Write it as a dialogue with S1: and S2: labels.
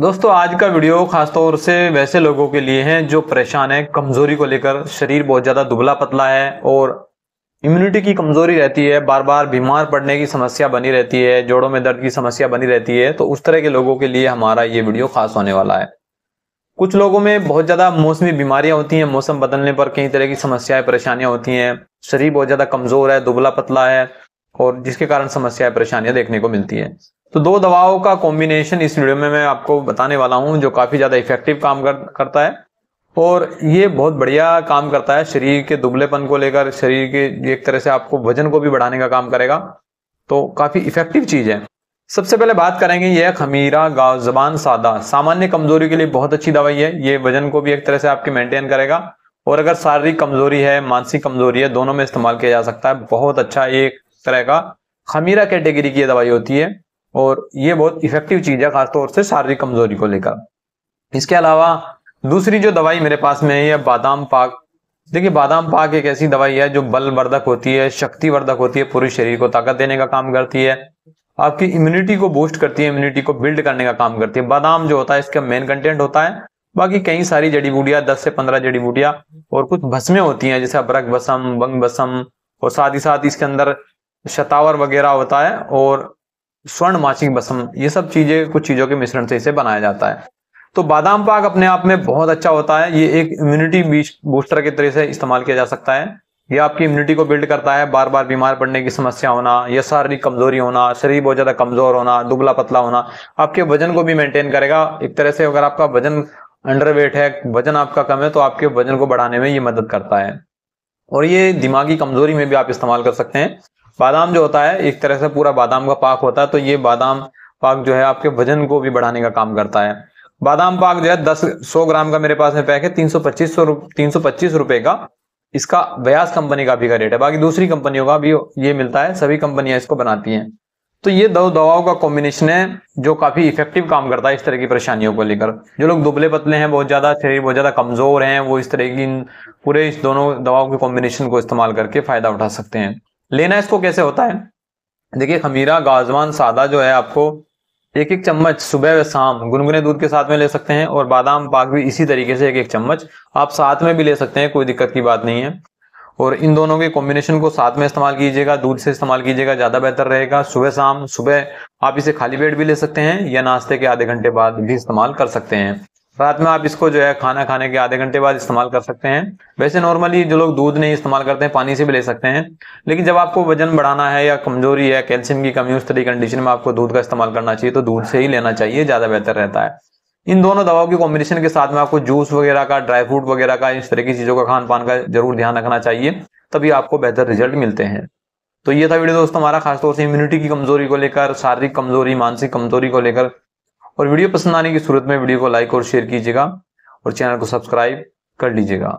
S1: दोस्तों आज का वीडियो खासतौर से वैसे लोगों के लिए है जो परेशान है कमजोरी को लेकर शरीर बहुत ज़्यादा दुबला पतला है और इम्यूनिटी की कमजोरी रहती है बार बार बीमार पड़ने की समस्या बनी रहती है जोड़ों में दर्द की समस्या बनी रहती है तो उस तरह के लोगों के लिए हमारा ये वीडियो खास होने वाला है कुछ लोगों में बहुत ज़्यादा मौसमी बीमारियां होती हैं मौसम बदलने पर कई तरह की समस्याएं परेशानियां होती हैं शरीर बहुत ज़्यादा कमज़ोर है दुबला पतला है और जिसके कारण समस्याएं परेशानियां देखने को मिलती है तो दो दवाओं का कॉम्बिनेशन इस वीडियो में मैं आपको बताने वाला हूँ जो काफ़ी ज़्यादा इफेक्टिव काम कर, करता है और ये बहुत बढ़िया काम करता है शरीर के दुबलेपन को लेकर शरीर के एक तरह से आपको वजन को भी बढ़ाने का काम करेगा तो काफ़ी इफेक्टिव चीज़ है सबसे पहले बात करेंगे यह खमीरा गाव जबान सादा सामान्य कमजोरी के लिए बहुत अच्छी दवाई है ये वजन को भी एक तरह से आपके मेंटेन करेगा और अगर शारीरिक कमजोरी है मानसिक कमजोरी है दोनों में इस्तेमाल किया जा सकता है बहुत अच्छा एक तरह का खमीरा कैटेगरी की दवाई होती है और ये बहुत इफेक्टिव चीज़ है खासतौर से शारीरिक कमजोरी को लेकर इसके अलावा दूसरी जो दवाई मेरे पास में है यह बादाम पाक देखिए बादाम पाक एक ऐसी दवाई है जो बल वर्धक होती है शक्ति वर्धक होती है पूरे शरीर को ताकत देने का काम करती है आपकी इम्यूनिटी को बूस्ट करती है इम्यूनिटी को बिल्ड करने का काम करती है बादाम जो होता है इसका मेन कंटेंट होता है बाकी कई सारी जड़ी बूटियां दस से पंद्रह जड़ी बूटियां और कुछ भस्में होती हैं जैसे अबरक भसम बंग भसम और साथ ही साथ इसके अंदर शतावर वगैरह होता है और स्वर्ण माचिक बसम ये सब चीज़ें कुछ चीज़ों के मिश्रण से इसे बनाया जाता है तो बादाम पाक अपने आप में बहुत अच्छा होता है ये एक इम्यूनिटी बूस्टर के तरह से इस्तेमाल किया जा सकता है ये आपकी इम्यूनिटी को बिल्ड करता है बार बार बीमार पड़ने की समस्या होना या शारीरिक कमजोरी होना शरीर बहुत ज़्यादा कमजोर होना दुबला पतला होना आपके वजन को भी मेंटेन करेगा एक तरह से अगर आपका वजन अंडरवेट है वजन आपका कम है तो आपके वजन को बढ़ाने में ये मदद करता है और ये दिमागी कमजोरी में भी आप इस्तेमाल कर सकते हैं बादाम जो होता है एक तरह से पूरा बादाम का पाक होता है तो ये बादाम पाक जो है आपके वजन को भी बढ़ाने का काम करता है बादाम पाक जो है दस सौ ग्राम का मेरे पास में पैक है तीन सौ पच्चीस सौ तीन सौ पच्चीस रुपए का इसका व्यास कंपनी का भी का रेट है बाकी दूसरी कंपनियों का भी ये मिलता है सभी कंपनियां इसको बनाती हैं तो ये दो दवाओं का कॉम्बिनेशन है जो काफी इफेक्टिव काम करता है इस तरह की परेशानियों को लेकर जो लोग दुबले पतले हैं बहुत ज्यादा शरीर बहुत ज्यादा कमजोर हैं वो इस तरह की पूरे इस दोनों दवाओं के कॉम्बिनेशन को इस्तेमाल करके फायदा उठा सकते हैं लेना इसको कैसे होता है देखिए खमीरा गाजवान सादा जो है आपको एक एक चम्मच सुबह व शाम गुनगुने दूध के साथ में ले सकते हैं और बादाम पाक भी इसी तरीके से एक एक चम्मच आप साथ में भी ले सकते हैं कोई दिक्कत की बात नहीं है और इन दोनों के कॉम्बिनेशन को साथ में इस्तेमाल कीजिएगा दूध से इस्तेमाल कीजिएगा ज़्यादा बेहतर रहेगा सुबह शाम सुबह आप इसे खाली पेट भी ले सकते हैं या नाश्ते के आधे घंटे बाद भी इस्तेमाल कर सकते हैं रात में आप इसको जो है खाना खाने के आधे घंटे बाद इस्तेमाल कर सकते हैं वैसे नॉर्मली जो लोग दूध नहीं इस्तेमाल करते हैं पानी से भी ले सकते हैं लेकिन जब आपको वजन बढ़ाना है या कमजोरी है कैल्शियम की कमी उस तरह कंडीशन में आपको दूध का इस्तेमाल करना चाहिए तो दूध से ही लेना चाहिए ज़्यादा बेहतर रहता है इन दोनों दवाओं के कॉम्बिनेशन के साथ में आपको जूस वगैरह का ड्राई फ्रूट वगैरह का इस तरह की चीज़ों का खान पान का जरूर ध्यान रखना चाहिए तभी आपको बेहतर रिजल्ट मिलते हैं तो ये था वीडियो दोस्तों हमारा खासतौर से इम्यूनिटी की कमजोरी को लेकर शारीरिक कमजोरी मानसिक कमजोरी को लेकर और वीडियो पसंद आने की सूरत में वीडियो को लाइक और शेयर कीजिएगा और चैनल को सब्सक्राइब कर लीजिएगा